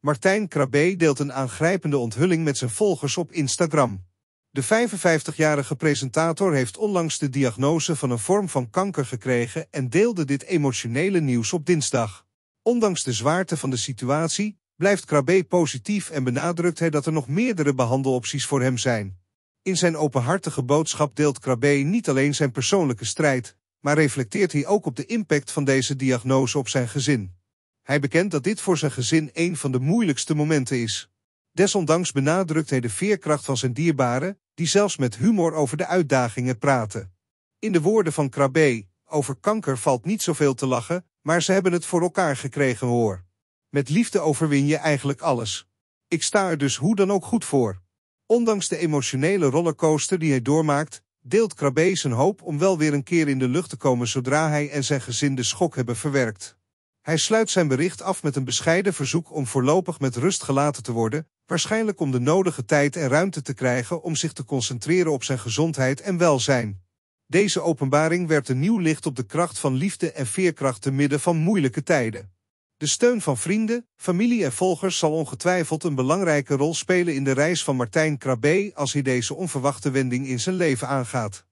Martijn Krabbe deelt een aangrijpende onthulling met zijn volgers op Instagram. De 55-jarige presentator heeft onlangs de diagnose van een vorm van kanker gekregen en deelde dit emotionele nieuws op dinsdag. Ondanks de zwaarte van de situatie blijft Krabbe positief en benadrukt hij dat er nog meerdere behandelopties voor hem zijn. In zijn openhartige boodschap deelt Krabbe niet alleen zijn persoonlijke strijd, maar reflecteert hij ook op de impact van deze diagnose op zijn gezin. Hij bekent dat dit voor zijn gezin een van de moeilijkste momenten is. Desondanks benadrukt hij de veerkracht van zijn dierbaren, die zelfs met humor over de uitdagingen praten. In de woorden van Krabbe, over kanker valt niet zoveel te lachen, maar ze hebben het voor elkaar gekregen hoor. Met liefde overwin je eigenlijk alles. Ik sta er dus hoe dan ook goed voor. Ondanks de emotionele rollercoaster die hij doormaakt, deelt Krabbe zijn hoop om wel weer een keer in de lucht te komen zodra hij en zijn gezin de schok hebben verwerkt. Hij sluit zijn bericht af met een bescheiden verzoek om voorlopig met rust gelaten te worden, waarschijnlijk om de nodige tijd en ruimte te krijgen om zich te concentreren op zijn gezondheid en welzijn. Deze openbaring werpt een nieuw licht op de kracht van liefde en veerkracht te midden van moeilijke tijden. De steun van vrienden, familie en volgers zal ongetwijfeld een belangrijke rol spelen in de reis van Martijn Krabbe als hij deze onverwachte wending in zijn leven aangaat.